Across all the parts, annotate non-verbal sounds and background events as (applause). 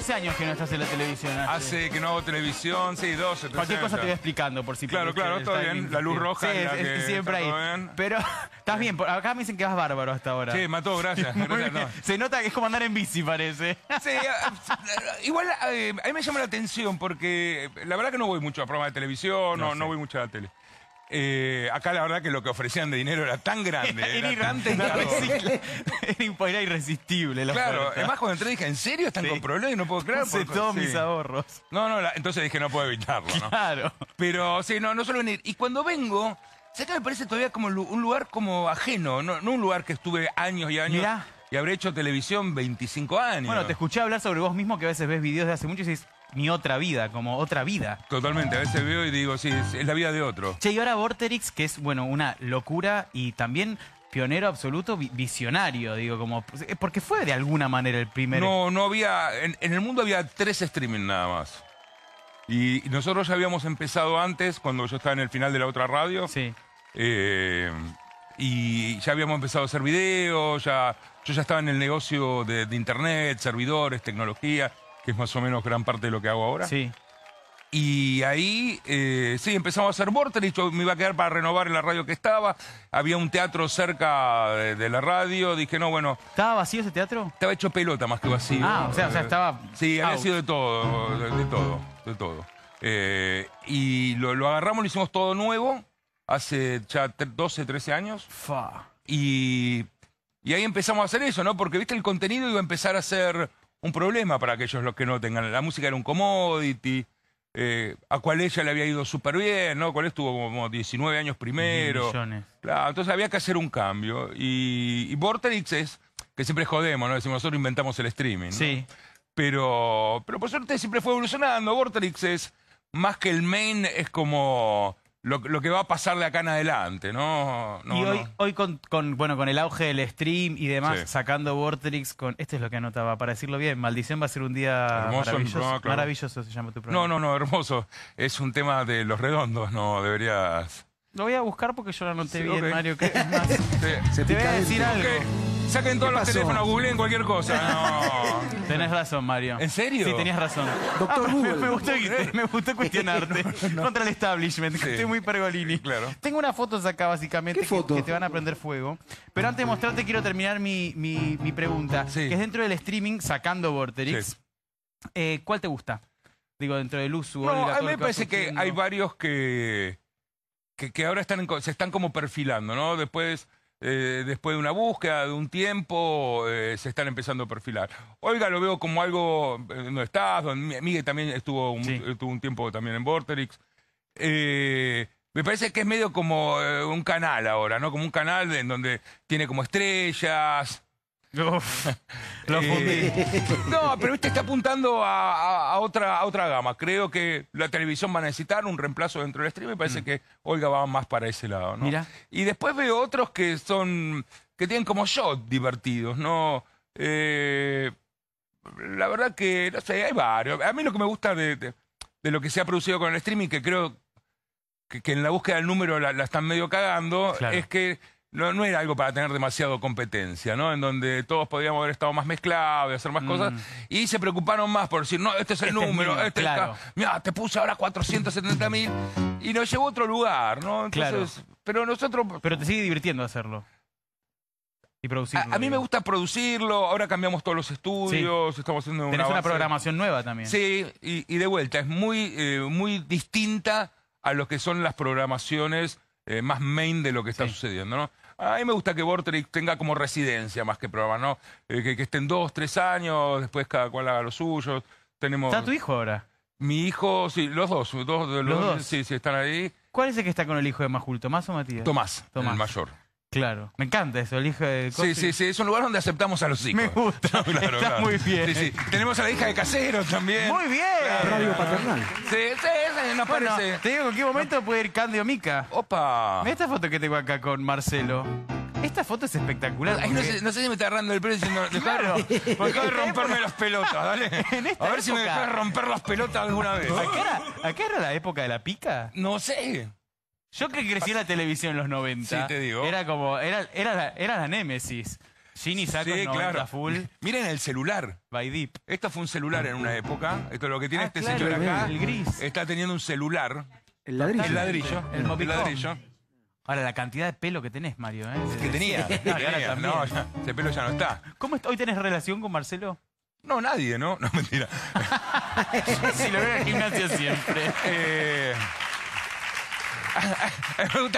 12 años que no estás en la televisión. Hace, que no hago televisión, sí, 12, Cualquier cosa te voy explicando por si Claro, claro, todo bien. La luz roja. Sí, siempre ahí. Pero (laughs) estás bien, acá me dicen que vas bárbaro hasta ahora. Sí, mató, gracias. (laughs) Se nota que es como andar en bici, parece. (laughs) Sí, ah, igual eh, a mí me llama la atención porque eh, la verdad que no voy mucho a programas de televisión, no, no voy mucho a la tele. Eh, acá la verdad que lo que ofrecían de dinero era tan grande. (laughs) era, era, irresistible. (laughs) claro, además cuando entré dije, ¿en serio están con problemas? Y no puedo creer. todos mis ahorros. No, no, entonces dije, no puedo evitarlo, ¿no? Claro. Pero sí, no, no suelo venir. Y cuando vengo, sé me parece todavía como un lugar como ajeno, no, un lugar que estuve años y años. Y habré hecho televisión 25 años. Bueno, te escuché hablar sobre vos mismo que a veces ves videos de hace mucho y dices, mi otra vida, como otra vida. Totalmente, a veces veo y digo, sí, es, la vida de otro. Che, y ahora Vorterix, que es, bueno, una locura y también pionero absoluto, visionario, digo, como eh, porque fue de alguna manera el primero No, no había, en, el mundo había tres streaming nada más. Y, nosotros ya habíamos empezado antes, cuando yo estaba en el final de la otra radio. Sí. Eh, y ya habíamos empezado a hacer videos, ya, yo ya estaba en el negocio de, de internet, servidores, tecnología que es más o menos gran parte de lo que hago ahora. Sí. Y ahí, eh, sí, empezamos a hacer Vorterix, yo me iba a quedar para renovar la radio que estaba, había un teatro cerca de, la radio, dije, no, bueno... ¿Estaba vacío ese teatro? Estaba hecho pelota más que vacío. Ah, o sea, o sea estaba... Sí, había sido de todo, de, todo, de todo. Eh, y lo, agarramos, lo hicimos todo nuevo, hace ya 12, 13 años. Fa. Y, y ahí empezamos a hacer eso, ¿no? Porque, viste, el contenido iba a empezar a ser un problema para aquellos los que no tengan. La música era un commodity. Eh, a cuál ella le había ido súper bien, ¿no? Cuál estuvo como 19 años primero. Claro, entonces había que hacer un cambio. Y, y es, que siempre jodemos, ¿no? Decimos, nosotros inventamos el streaming. Sí. Pero, pero por suerte siempre fue evolucionando. Vorterix es, más que el main, es como lo, que va a pasar de acá en adelante, ¿no? y hoy, con, bueno, con el auge del stream y demás, sacando Vortrix, con, este es lo que anotaba, para decirlo bien, Maldición va a ser un día maravilloso, maravilloso se llama tu programa. No, no, no, hermoso. Es un tema de los redondos, no, deberías... Lo voy a buscar porque yo lo anoté bien, Mario. (laughs) te, voy a decir algo. Saquen todos los teléfonos, googleen cualquier cosa. (laughs) No. Tenés razón, Mario. ¿En serio? Sí, tenías razón. Doctor ah, Google. Me, gustó, cuestionarte. (laughs) Contra el establishment, estoy muy pergolini. Claro. Tengo unas fotos acá, básicamente, que, te van a prender fuego. Pero antes de ah, mostrarte, quiero terminar mi, mi, pregunta. Que es dentro del streaming, sacando Vorterix, eh, ¿cuál te gusta? Digo, dentro del uso. a mí me parece que hay varios que, que, que ahora están se están como perfilando, ¿no? Después eh, después de una búsqueda, de un tiempo, eh, se están empezando a perfilar. Oiga, lo veo como algo, eh, no estás, Miguel también estuvo un, estuvo eh, un tiempo también en Vorterix. me parece que es medio como un canal ahora, ¿no? Como un canal en donde tiene como estrellas, (laughs) Eh, (laughs) no, pero este está apuntando a, otra, otra gama. Creo que la televisión va a necesitar un reemplazo dentro del streaming. Parece mm. que Olga va más para ese lado, ¿no? Y después veo otros que son. que tienen como yo, divertidos, ¿no? Eh, la verdad que, no sé, hay varios. A mí lo que me gusta de, lo que se ha producido con el streaming, que creo que, en la búsqueda del número la, están medio cagando, es que no, era algo para tener demasiado competencia, ¿no? En donde todos podríamos haber estado más mezclados y hacer más cosas. Mm. Y se preocuparon más por decir, no, este es el (laughs) este número, este Mira, te puse ahora 470 mil. Y nos llevó a otro lugar, ¿no? Entonces, claro. Pero nosotros. Pero te sigue divirtiendo hacerlo. Y producirlo. A, mí me gusta producirlo, ahora cambiamos todos los estudios, estamos haciendo una. una programación nueva también. Sí, y, de vuelta, es muy, eh, muy distinta a lo que son las programaciones eh, más main de lo que está sucediendo, ¿no? A mí me gusta que Bortric tenga como residencia más que programa, ¿no? Eh, que, estén dos, tres años, después cada cual haga lo suyo. Tenemos... ¿Está tu hijo ahora? Mi hijo, sí, los dos. dos los, dos. Sí, sí, están ahí. ¿Cuál es el que está con el hijo de Majul, Tomás o Matías? Tomás, Tomás. el mayor. Claro, me encanta eso, el hijo. de Sí, sí, sí, es un lugar donde aceptamos a los hijos. Me gusta, (laughs) está muy bien. Sí, sí. Tenemos a la hija de Casero también. Muy bien. Radio paternal. Sí, sí, sí parece. Te digo en qué momento puede ir Candio Mica. Opa. Esta foto que tengo acá con Marcelo. Esta foto es espectacular. Ay, no, sé, si me está agarrando el pelo, diciendo... claro. acabo de (laughs) romperme las pelotas, dale. (laughs) a ver si me dejas romper las pelotas alguna vez. qué era, ¿a qué era la época de la pica? No sé. Yo que crecí en la televisión en los 90. Sí, te digo. Era como, era, era, la, era la némesis. Ginny sí, 90 claro. full. Miren el celular. By Deep. Esto fue un celular en una época. Esto es lo que tiene ah, este señor acá. El gris. Está teniendo un celular. El ladrillo. El ladrillo. El, móvil ladrillo. Ahora, la cantidad de pelo que tenés, Mario. ¿eh? Que tenía. (laughs) no, ya, ese pelo ya no está. ¿Cómo está? ¿Hoy tenés relación con Marcelo? No, nadie, ¿no? (laughs) No, mentira. si (laughs) lo veo en el gimnasio siempre. eh... (laughs) me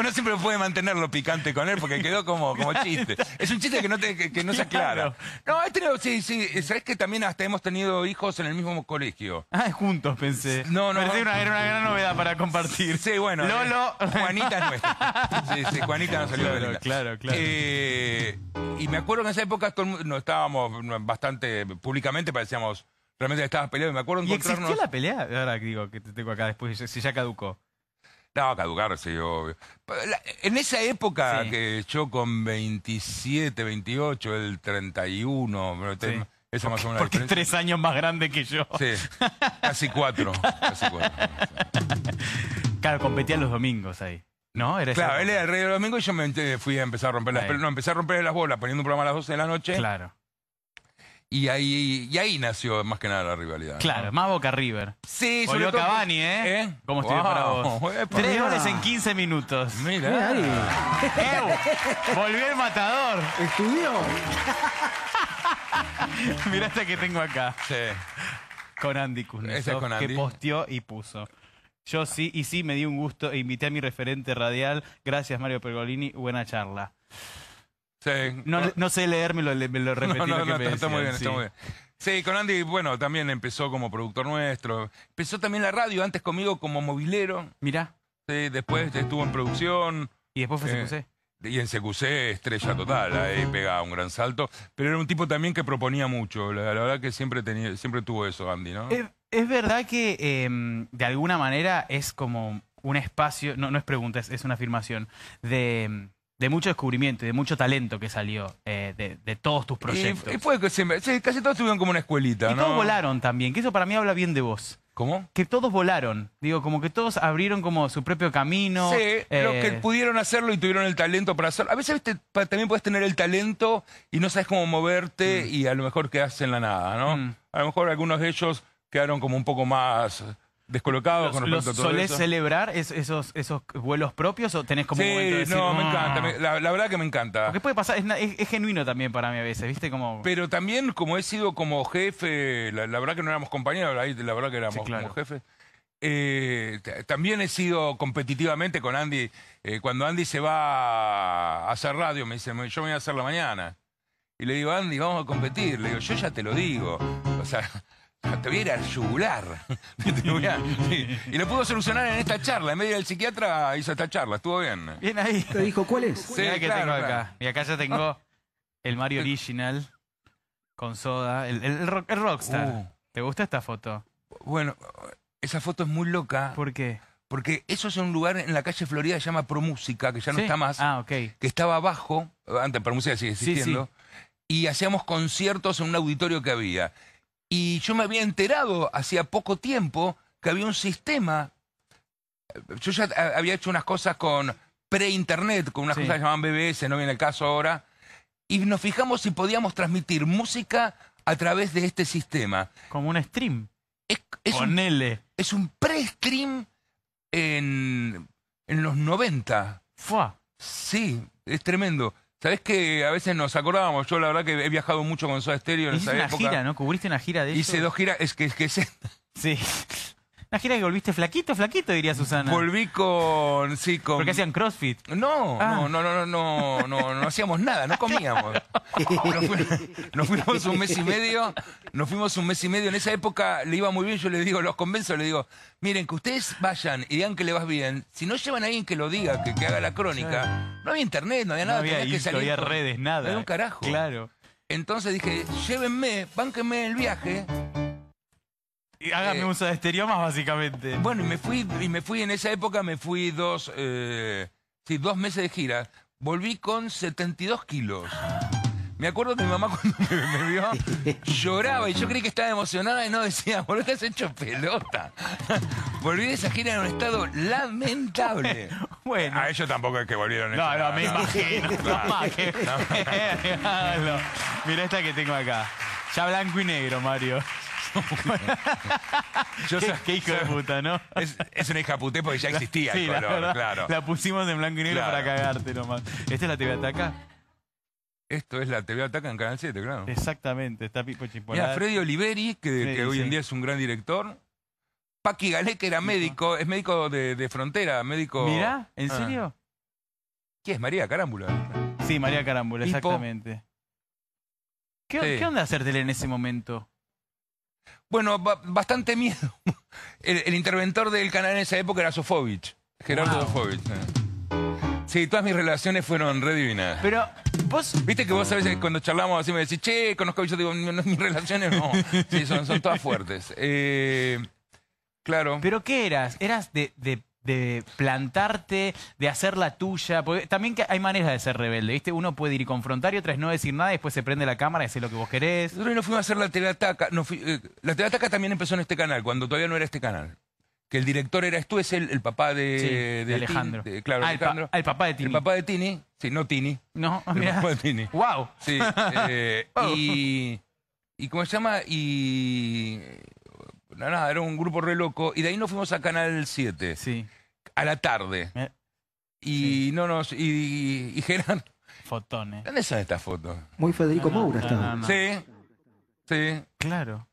uno siempre puede mantenerlo picante con él porque quedó como, como chiste. Es un chiste que no, que, no se aclara. No, este no, sí, sí. Sabes que también hasta hemos tenido hijos en el mismo colegio. Ah, juntos pensé. No, no. una, era una gran novedad para compartir. Sí, bueno. Lolo. Eh, Juanita es nuestra. Sí, Juanita nos salió claro, Claro, claro. Eh, y me acuerdo que en esa época no estábamos bastante públicamente, parecíamos. Realmente estabas Y me acuerdo ¿Y existió la pelea? Ahora digo, que te tengo acá después, si ya caducó. No, caducarse, obvio. En esa época que yo con 27, 28, el 31, eso más o menos Porque tres años más grande que yo. Sí, casi cuatro. casi Claro, competía los domingos ahí. ¿No? Claro, era el rey del domingo y yo me eh, fui a empezar a romper las No, empecé a romper las bolas poniendo un programa a las 12 de la noche. Claro. Y ahí, y ahí nació más que nada la rivalidad. Claro, más Boca River. Sí, Volvió ¿eh? ¿eh? ¿Cómo para vos? Tres goles en 15 minutos. Mira Volvió el matador. Estudió. (laughs) Mirá esta que tengo acá. Sí. Con Andy Esa es con Andy. que posteó y puso. Yo sí, y sí me di un gusto e invité a mi referente radial. Gracias, Mario Pergolini. Buena charla no, sé leerme lo, me lo repetí. (laughs) No, no, no me está, muy bien, sí. bien. Sí, con Andy, bueno, también empezó como productor nuestro. Empezó también la radio, antes conmigo como movilero. Mirá. Sí, después estuvo en producción. Y después fue eh, CQC. y en CQC, estrella total, ahí uh. pegaba un gran salto. Pero era un tipo también que proponía mucho. La, verdad que siempre, tenía, siempre tuvo eso, Andy, ¿no? Es, verdad que em, de alguna manera es como un espacio, no, no es pregunta, es una afirmación, de em, de mucho descubrimiento y de mucho talento que salió eh, de, todos tus proyectos. Y, fue que casi todos tuvieron como una escuelita, y todos volaron también, que eso para mí habla bien de vos. ¿Cómo? Que todos volaron. Digo, como que todos abrieron como su propio camino. Sí, pero que eh, pudieron hacerlo y tuvieron el talento para hacerlo. A veces también puedes tener el talento y no sabes cómo moverte mm. y a lo mejor quedas en la nada, ¿no? Mm. A lo mejor algunos de ellos quedaron como un poco más descolocado con respecto a todo ¿Solés celebrar esos, esos vuelos propios o tenés como un momento no, me encanta. Ah". la, verdad que me encanta. Porque puede pasar, es, genuino también para mí a veces, ¿viste? Como... Pero también, como he sido como jefe, la, verdad que no éramos compañeros, la verdad que éramos como jefe. Eh, también he sido competitivamente con Andy. Eh, cuando Andy se va a hacer radio, me dice, yo me voy a hacer la mañana. Y le digo, Andy, vamos a competir. Le digo, yo ya te lo digo. O sea, (laughs) Te voy a ir al yugular. (laughs) y lo pudo solucionar en esta charla. En medio del psiquiatra hizo esta charla. Estuvo bien. Bien ahí. Te dijo, ¿cuál es? Sí, que tengo acá. Y acá ya tengo el Mario Original con soda. El, Rockstar. Uh. ¿Te gusta esta foto? Bueno, esa foto es muy loca. ¿Por qué? Porque eso es un lugar en la calle Florida que se llama Promúsica, que ya no está más. Ah, ok. Que estaba abajo, antes Música sigue existiendo, y hacíamos conciertos en un auditorio que había. Y yo me había enterado hacía poco tiempo que había un sistema. Yo ya había hecho unas cosas con pre-internet, con unas cosas que llamaban BBS, no viene el caso ahora. Y nos fijamos si podíamos transmitir música a través de este sistema. Como un stream. Es, L. es un pre-stream en, en los 90. Fua. Sí, es tremendo. ¿Sabés que a veces nos acordábamos? Yo la verdad que he viajado mucho con Soda Stereo en esa una gira, ¿no? Cubriste una gira de eso. Hice dos giras, es que... Es que Sí. Imagina que volviste flaquito, flaquito, diría Susana. Volví con, sí, con... Porque hacían CrossFit. No, no, ah. no, no, no, no, no, hacíamos nada, no comíamos. (laughs) Nos fuimos, un mes y medio, nos fuimos un mes y medio. En esa época le iba muy bien, yo le digo, los convenzo, le digo, miren, que ustedes vayan y digan que le vas bien. Si no llevan a alguien que lo diga, que, que haga la crónica, no había internet, no había nada. que salir, no había redes, nada. No un carajo. Claro. Entonces dije, llévenme, bánquenme el viaje y hágame eh, un más, básicamente. Bueno, y me fui, y me fui en esa época, me fui dos, eh, dos meses de gira. Volví con 72 kilos. Me acuerdo que mi mamá (laughs) cuando me, vio lloraba y yo creí que estaba emocionada y no decía, (laughs) boludo, te has hecho pelota? (laughs) Volví de esa gira en un estado lamentable. Bueno. A ah, ellos tampoco es que volvieron. No, no, me imagino. mira esta que tengo acá. Ya blanco y negro, Mario. ¿Qué, hijo de puta, ¿no? Es, una hija puté porque ya existía la La pusimos en blanco y negro para cagarte nomás. ¿Esta es la TV Ataca? Esto es la TV Ataca en Canal 7, claro. Exactamente, está Pipo Chipón. Y Freddy Oliveri, que, hoy en día es un gran director. Paqui Galé, que era médico, es médico de, frontera, médico... mira, ¿en ah. serio? ¿Quién es? María Carámbula. Sí, María Carámbula, exactamente. ¿Qué, ¿Qué, onda hacer en ese momento? Bueno, bastante miedo. (laughs) El, interventor del canal en esa época era Sofovich, Gerardo wow. Eh. Sí, todas mis relaciones fueron redivinadas. Pero vos... Viste que vos a veces cuando charlamos así me decís, che, conozco a yo digo, mis relaciones no. Sí, son, todas fuertes. Eh, claro. ¿Pero qué eras? ¿Eras de de plantarte, de hacer la tuya. también que hay maneras de ser rebelde, ¿viste? Uno puede ir y confrontar y otra es no decir nada, y después se prende la cámara y hace lo que vos querés. Nosotros no fuimos a hacer la teleataca. Eh, la teleataca también empezó en este canal, cuando todavía no era este canal. Que el director era... tú, es el, papá de, Alejandro. claro, ah, El, el, papá de Tini. El papá de Tini, sí, no Tini. No, el papá de Tini. ¡Wow! Sí. (laughs) Eh, y. cómo se llama? Y. Nada, era un grupo re loco. Y de ahí nos fuimos a Canal 7. Sí a la tarde. Y no nos. Y, y Gerardo. Fotones. Eh. ¿Dónde son estas fotos? Muy Federico Moura Sí. Sí. Claro.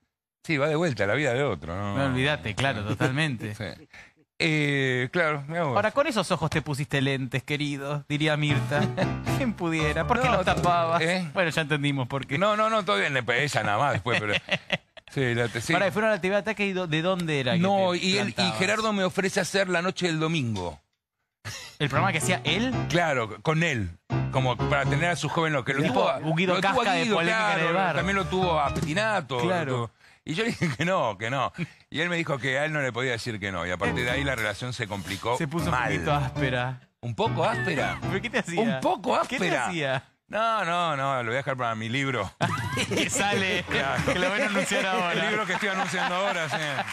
Sí, va de vuelta a la vida de otro, ¿no? No olvídate, claro, (laughs) totalmente. Eh, claro, Ahora, con esos ojos te pusiste lentes, querido, diría Mirta. (laughs) ¿Quién pudiera? ¿Por qué No, los tapabas? ¿eh? Bueno, ya entendimos por qué. No, no, no, todavía le esa nada más después, pero (laughs) Sí, la, fueron a la TV Ataque y de dónde era. No, y, Gerardo me ofrece hacer la noche del domingo. ¿El programa que hacía él? Claro, con él. Como para tener a su joven lo que lo tuvo. También lo tuvo a Claro. Y yo dije que no, que no. Y él me dijo que a él no le podía decir que no. Y a partir de ahí la relación se complicó. Se puso un poquito áspera. ¿Un poco áspera? (laughs) qué te Un poco áspera. No, no, no, lo voy a dejar para mi libro. (laughs) que (laughs) sale, (laughs) que lo van a anunciar ahora. El libro que estoy anunciando ahora, señor.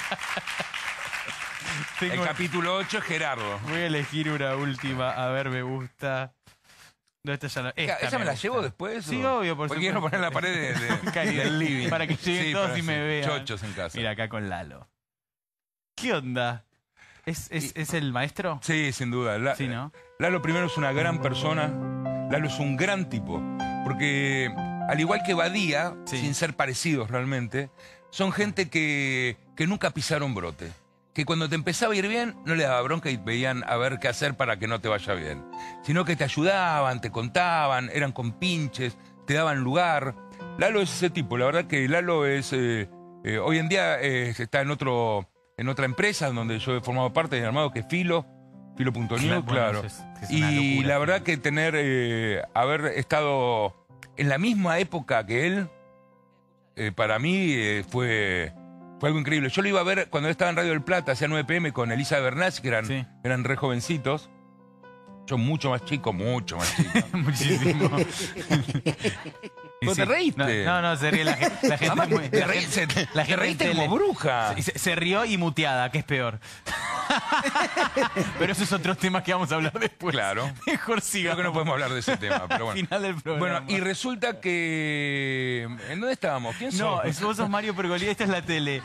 El capítulo 8 es Gerardo. Voy a elegir una última. A ver, me gusta. No, esta ya Esta ¿Esa me, la llevo después? Sí, obvio, por Porque quiero poner la pared de, de, (laughs) del living. Para que lleguen sí, todos y me vean. Chochos en casa. Mira, acá con Lalo. ¿Qué onda? ¿Es, es, ¿es el maestro? Sí, sin duda. sí, ¿no? Lalo primero es una gran persona. Lalo es un gran tipo. Porque al igual que Badía, sin ser parecidos realmente, son gente que, nunca pisaron brote. Que cuando te empezaba a ir bien, no le daba bronca y veían a ver qué hacer para que no te vaya bien. Sino que te ayudaban, te contaban, eran compinches, te daban lugar. Lalo es ese tipo. La verdad que Lalo es... Eh, eh, hoy en día eh, está en, otro, en otra empresa donde yo he formado parte de armado, que es Filo. Filo.new, claro. y la verdad que tener, haber estado en la misma época que él, eh, para mí eh, fue, algo increíble. Yo lo iba a ver cuando él estaba en Radio del Plata, hacía 9 pm con Elisa Bernas, que eran, re jovencitos. Yo mucho más chico, mucho más chico. (laughs) Muchísimo. (laughs) te reíste? No, no, se ríe la, gente. se, reíste como bruja. Se, se, rió y muteada, que es peor. (laughs) pero esos son otros temas que vamos a hablar después. Claro. Mejor sigamos. Creo que no podemos hablar de ese tema, (laughs) bueno. y resulta que... ¿En dónde estábamos? ¿Quién No, vos sos Mario Pergolía, esta es la tele.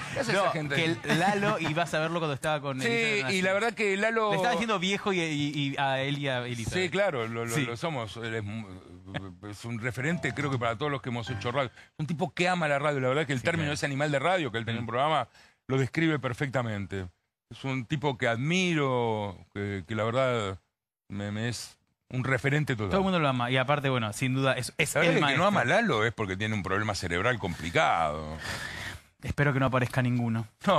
que Lalo, y a verlo cuando estaba con... Sí, y la verdad que Lalo... Le estaba diciendo viejo y, a él y a Elisa. Sí, claro, lo, somos. es, un referente, creo que para todos los que hemos hecho radio. Un tipo que ama la radio. La verdad que el término ese es animal de radio, que él tenía un mm. programa, lo describe perfectamente es un tipo que admiro, que, la verdad me, es un referente total. Todo el mundo lo ama. Y aparte, bueno, sin duda, es, es el que no ama Lalo es porque tiene un problema cerebral complicado. Espero que no aparezca ninguno. No.